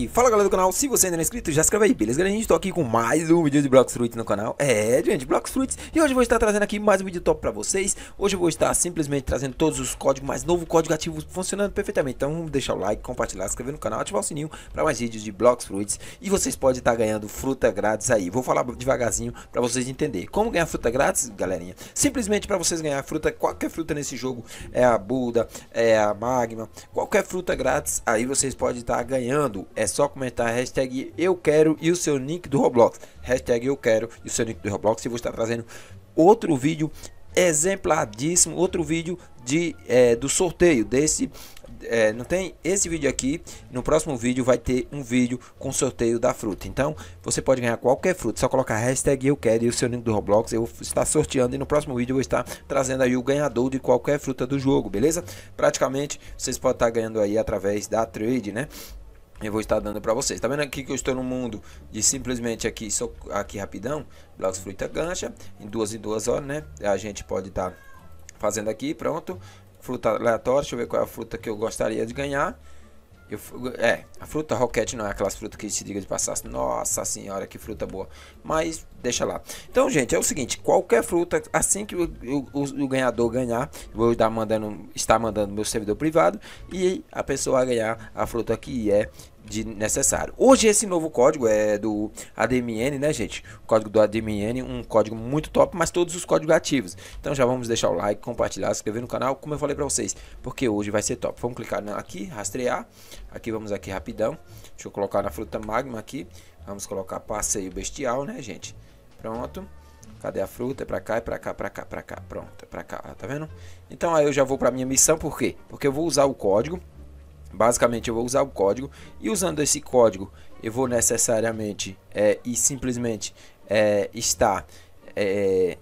E fala galera do canal, se você ainda não é inscrito, já se inscreve aí, beleza? Galera, a gente tô tá aqui com mais um vídeo de Blocks Fruits no canal É, gente, Blocks Fruits E hoje eu vou estar trazendo aqui mais um vídeo top pra vocês Hoje eu vou estar simplesmente trazendo todos os códigos, mais novo código ativo funcionando perfeitamente Então deixar o like, compartilhar, se inscrever no canal, ativar o sininho pra mais vídeos de Blocks Fruits E vocês podem estar ganhando fruta grátis aí Vou falar devagarzinho pra vocês entenderem Como ganhar fruta grátis, galerinha? Simplesmente pra vocês ganhar fruta, qualquer fruta nesse jogo É a Buda, é a Magma, qualquer fruta grátis Aí vocês podem estar ganhando essa é só comentar hashtag eu quero e o seu nick do Roblox. Hashtag eu quero e o seu nick do Roblox. E vou estar trazendo outro vídeo exempladíssimo, outro vídeo de, é, do sorteio desse é, não tem esse vídeo aqui. No próximo vídeo vai ter um vídeo com sorteio da fruta. Então você pode ganhar qualquer fruta. Só colocar hashtag eu quero e o seu link do Roblox. Eu vou estar sorteando e no próximo vídeo eu vou estar trazendo aí o ganhador de qualquer fruta do jogo, beleza? Praticamente vocês podem estar ganhando aí através da trade, né? eu vou estar dando para vocês. Tá vendo aqui que eu estou no mundo de simplesmente aqui, só aqui rapidão, blocos fruta gancha, em duas e duas horas, né? A gente pode estar tá fazendo aqui, pronto. Fruta aleatória, deixa eu ver qual é a fruta que eu gostaria de ganhar. Eu, é, a fruta roquete não é aquelas frutas que se diga de passar. Nossa senhora, que fruta boa. Mas deixa lá. Então, gente, é o seguinte: qualquer fruta, assim que o, o, o ganhador ganhar, vou estar mandando, estar mandando meu servidor privado e a pessoa ganhar a fruta que é de necessário. Hoje esse novo código é do ADMN, né, gente? O código do ADMN, um código muito top, mas todos os códigos ativos. Então já vamos deixar o like, compartilhar, se inscrever no canal, como eu falei para vocês, porque hoje vai ser top. Vamos clicar aqui, rastrear. Aqui vamos aqui rapidão. Deixa eu colocar na fruta magma aqui. Vamos colocar passeio bestial, né, gente? Pronto. Cadê a fruta? É pra cá, é pra cá, é pra cá, é pra cá. Pronto, é pra cá, tá vendo? Então aí eu já vou pra minha missão, por quê? Porque eu vou usar o código Basicamente eu vou usar o código e usando esse código eu vou necessariamente é, e simplesmente é, estar é,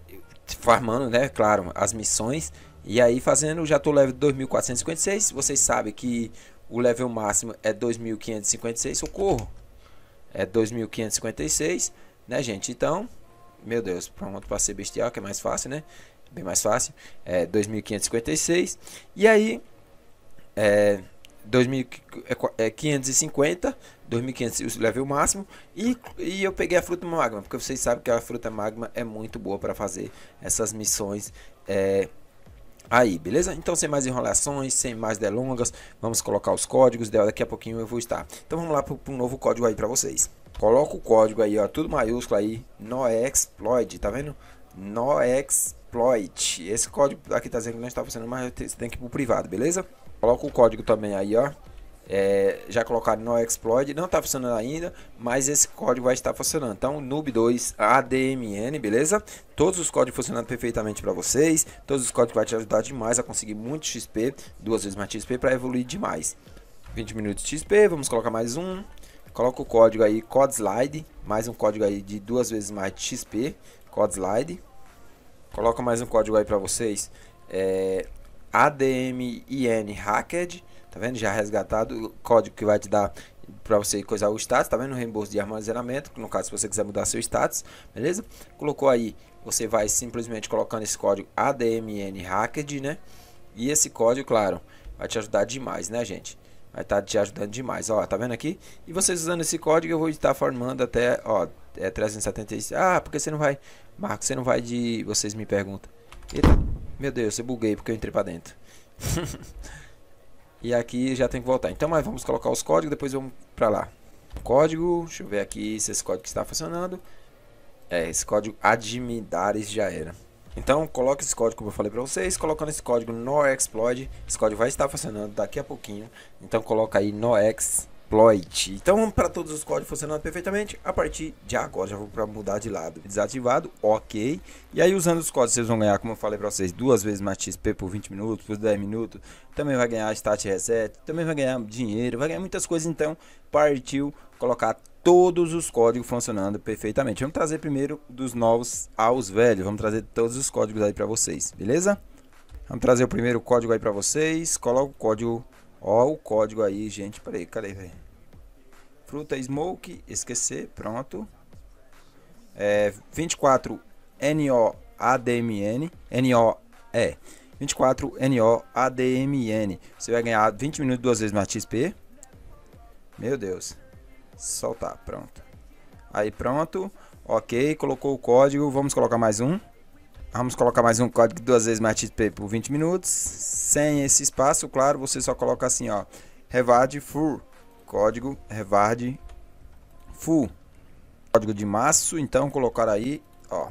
farmando, né, claro, as missões. E aí fazendo, já tô level 2456, vocês sabem que o level máximo é 2556, socorro. É 2556, né gente, então, meu Deus, pronto para ser bestial que é mais fácil, né? Bem mais fácil, é 2556. E aí, é, 2550, 2500 leve o máximo e, e eu peguei a fruta magma, porque vocês sabem que a fruta magma é muito boa para fazer essas missões é, aí, beleza? Então, sem mais enrolações, sem mais delongas, vamos colocar os códigos, daqui a pouquinho eu vou estar. Então, vamos lá para um novo código aí para vocês. Coloca o código aí, ó, tudo maiúsculo aí, NoExploit, tá vendo? NoExploit. Esse código aqui tá dizendo que não está funcionando, mas você tem que ir pro privado, beleza? Coloca o código também aí, ó. É, já colocaram no Exploit, não está funcionando ainda, mas esse código vai estar funcionando. Então, Noob2 ADMN, beleza? Todos os códigos funcionando perfeitamente para vocês, todos os códigos vai te ajudar demais a conseguir muito XP, duas vezes mais XP para evoluir demais. 20 minutos de XP, vamos colocar mais um. Coloca o código aí, CodeSlide, mais um código aí de duas vezes mais XP, CodeSlide. Coloca mais um código aí para vocês, é, ADMIN Hacked, tá vendo? Já resgatado, o código que vai te dar para você coisar o status, tá vendo? O reembolso de armazenamento, no caso se você quiser mudar seu status, beleza? Colocou aí, você vai simplesmente colocando esse código ADMN Hacked, né? E esse código, claro, vai te ajudar demais, né, gente? Vai estar tá te ajudando demais, ó, tá vendo aqui? E vocês usando esse código, eu vou estar formando até, ó, é 376. Ah, porque você não vai Marco, você não vai de... Vocês me perguntam. Eita, meu Deus, eu buguei porque eu entrei pra dentro. e aqui já tem que voltar. Então, mas vamos colocar os códigos, depois vamos pra lá. Código, deixa eu ver aqui se esse código está funcionando. É, esse código admidares já era. Então, coloque esse código como eu falei para vocês. Colocando esse código no esse código vai estar funcionando daqui a pouquinho. Então, coloca aí no exploit. Então, para todos os códigos funcionando perfeitamente, a partir de agora já vou para mudar de lado. Desativado, ok. E aí, usando os códigos, vocês vão ganhar, como eu falei para vocês, duas vezes mais XP por 20 minutos, por 10 minutos. Também vai ganhar Start reset, também vai ganhar dinheiro, vai ganhar muitas coisas. Então, partiu colocar todos os códigos funcionando perfeitamente. Vamos trazer primeiro dos novos aos velhos. Vamos trazer todos os códigos aí para vocês, beleza? Vamos trazer o primeiro código aí para vocês. Coloca o código Ó o código aí, gente. Peraí, cadê, velho? Fruta Smoke, esquecer, pronto. É 24 NOADMN, NO é 24 NOADMN. Você vai ganhar 20 minutos duas vezes mais XP. Meu Deus. Soltar, pronto. Aí pronto. OK, colocou o código. Vamos colocar mais um. Vamos colocar mais um código duas vezes mais XP por 20 minutos. Sem esse espaço, claro, você só coloca assim, ó. Revard full. Código revard full. Código de março, então colocar aí, ó.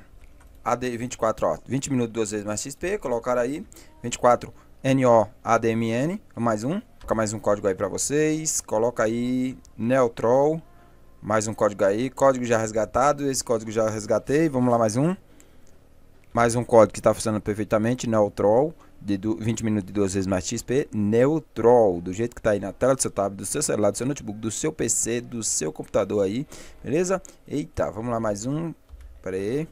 AD 24, ó. 20 minutos duas vezes mais XP, colocar aí 24 NO ADMN, mais um. Coloca mais um código aí para vocês. Coloca aí Neotrol. Mais um código aí, código já resgatado, esse código já resgatei. Vamos lá mais um. Mais um código que está funcionando perfeitamente, Neotrol, de 20 minutos de duas vezes mais XP, Neotrol, do jeito que está aí na tela do seu tablet, do seu celular, do seu notebook, do seu PC, do seu computador aí, beleza? Eita, vamos lá, mais um, pera aí,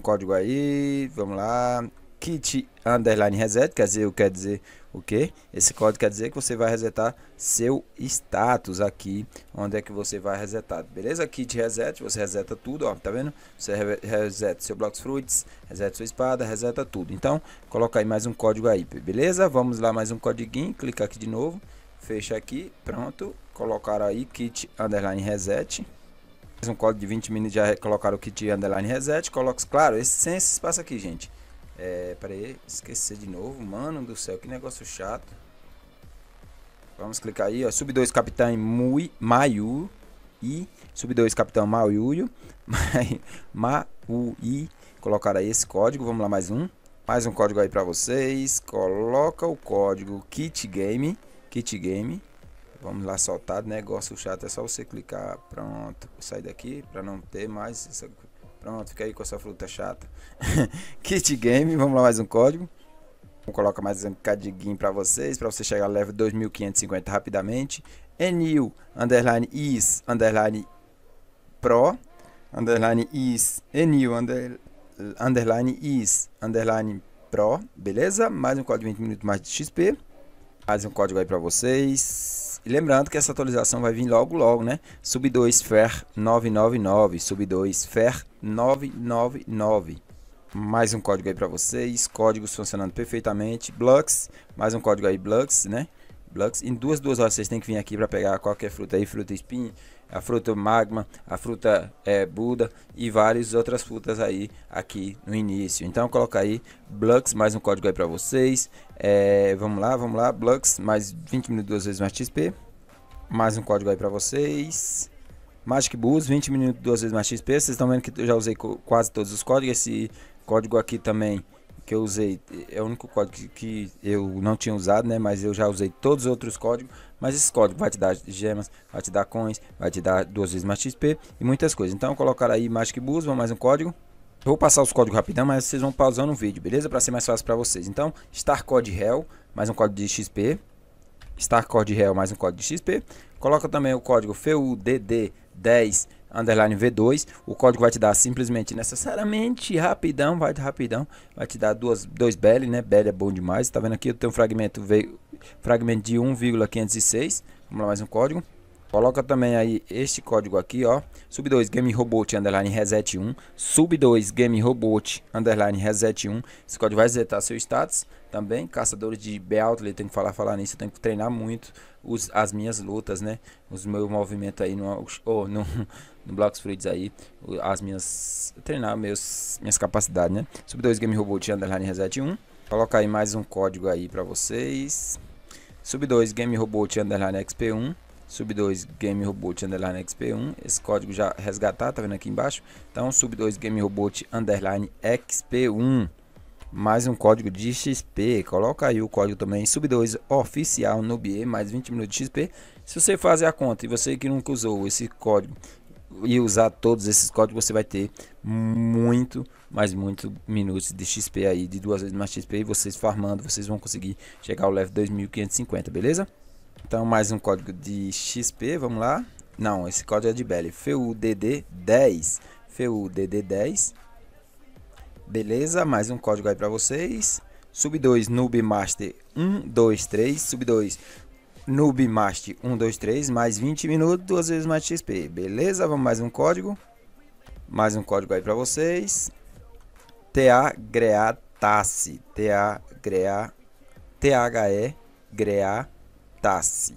código aí, vamos lá, Kit Underline Reset, quer dizer, eu quero dizer ok? Esse código quer dizer que você vai resetar seu status aqui, onde é que você vai resetar, beleza? Aqui de reset, você reseta tudo, ó, tá vendo? Você reseta seu Blocks Fruits, reseta sua espada, reseta tudo. Então, coloca aí mais um código aí, beleza? Vamos lá, mais um código, clica aqui de novo, fecha aqui, pronto. Colocar aí kit underline reset um código de 20 minutos já colocaram o kit underline reset. Coloca, claro, esse, sem esse espaço aqui, gente. É, peraí, esquecer de novo. Mano do céu, que negócio chato. Vamos clicar aí, ó. Sub 2 Capitão Mui, Mayu. E sub 2 Capitão Mauyu. Maui. Colocar aí esse código. Vamos lá, mais um. Mais um código aí pra vocês. Coloca o código Kit Game. Kit Game. Vamos lá soltar. Negócio chato. É só você clicar. Pronto. sair daqui pra não ter mais essa Pronto, fica aí com essa fruta chata. Kit Game, vamos lá mais um código. Coloca mais um cadiguinho para vocês, para você chegar leve 2550 rapidamente. Enil, underline is, underline pro, underline is, enil, under, underline is, underline pro, beleza? Mais um código de 20 minutos mais de XP. Mais um código aí para vocês. E lembrando que essa atualização vai vir logo logo, né? Sub 2 FER 999, sub 2 FER 999. 999. Mais um código aí para vocês, códigos funcionando perfeitamente. Blux, mais um código aí Blux, né? Blux. Em duas duas horas vocês têm que vir aqui para pegar qualquer fruta aí, fruta espinho, a fruta magma, a fruta é, Buda e várias outras frutas aí aqui no início. Então coloca aí Blux mais um código aí para vocês. É, vamos lá, vamos lá, Blux mais 20 minutos duas vezes mais XP. Mais um código aí para vocês. Magic Bus, 20 minutos, duas vezes mais XP. Vocês estão vendo que eu já usei quase todos os códigos. Esse código aqui também que eu usei é o único código que, que eu não tinha usado, né? Mas eu já usei todos os outros códigos. Mas esse código vai te dar gemas, vai te dar coins, vai te dar duas vezes mais XP e muitas coisas. Então colocar aí Magic Bus, vamos mais um código. Eu vou passar os códigos rapidão, mas vocês vão pausando o vídeo, beleza? Para ser mais fácil para vocês. Então, Star Code Hell, mais um código de XP. Star Real mais um código XP. Coloca também o código fudd 10 underline V2. O código vai te dar simplesmente, necessariamente, rapidão, vai rapidão, vai te dar duas, dois BL, né? BL é bom demais. Tá vendo aqui? Eu tenho um fragmento, veio, fragmento de 1,506. Vamos lá, mais um código. Coloca também aí este código aqui, ó. Sub2 Game Robot Underline Reset 1. Sub2 Game Robot Underline Reset 1. Esse código vai resetar seu status. Também, caçadores de b tem que falar, falar nisso. Eu tenho que treinar muito os, as minhas lutas, né? Os meus movimentos aí no, oh, no, no Blocks Fruits aí. As minhas. Treinar meus, minhas capacidades, né? Sub2 Game Robot Underline Reset 1. Coloca aí mais um código aí pra vocês. Sub2 Game Robot Underline XP1 sub2 game robot underline xp1, esse código já resgatar, tá vendo aqui embaixo? Então sub2 game robot underline xp1, mais um código de XP, coloca aí o código também sub2 oficial no BE, mais 20 minutos de XP. Se você fazer a conta e você que nunca usou esse código e usar todos esses códigos, você vai ter muito, mas muito minutos de XP aí, de duas vezes mais XP, e vocês farmando, vocês vão conseguir chegar ao level 2550, beleza? Então, mais um código de XP, vamos lá. Não, esse código é de Belly. FUDD10. FUDD10. Beleza, mais um código aí para vocês. Sub 2 Noob Master 123, sub 2 Noob Master 123, mais 20 minutos, duas vezes mais XP. Beleza? Vamos mais um código. Mais um código aí para vocês. TA greatasse, TA grea, THE greatasse. Tasse,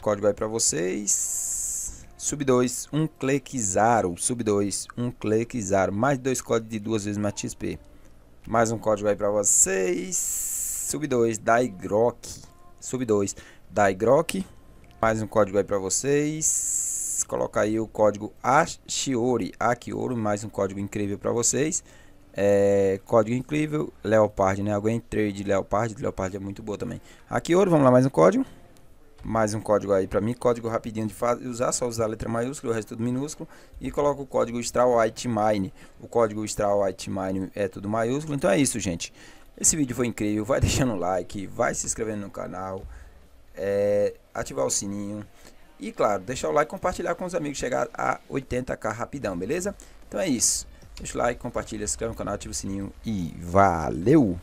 Código aí para vocês. Sub 2, um clique zero. Sub 2, um clique zero. Mais dois códigos de duas vezes mais XP. Mais um código aí para vocês. Sub 2, Grok. Sub 2, Grok. Mais um código aí para vocês. Coloca aí o código Ashiori, Akioro, mais um código incrível para vocês. É, código incrível, Leopard, né? Alguém trade Leopard, Leopard é muito boa também. Aqui ouro, vamos lá, mais um código mais um código aí para mim, código rapidinho de usar, só usar a letra maiúscula, o resto tudo minúsculo, e coloco o código Strawite Mine. O código Strawite Mine é tudo maiúsculo, então é isso, gente. Esse vídeo foi incrível, vai deixando o like, vai se inscrevendo no canal, é, ativar o sininho, e claro, deixar o like, compartilhar com os amigos, chegar a 80k rapidão, beleza? Então é isso, deixa o like, compartilha, se inscreve no canal, ativa o sininho, e valeu!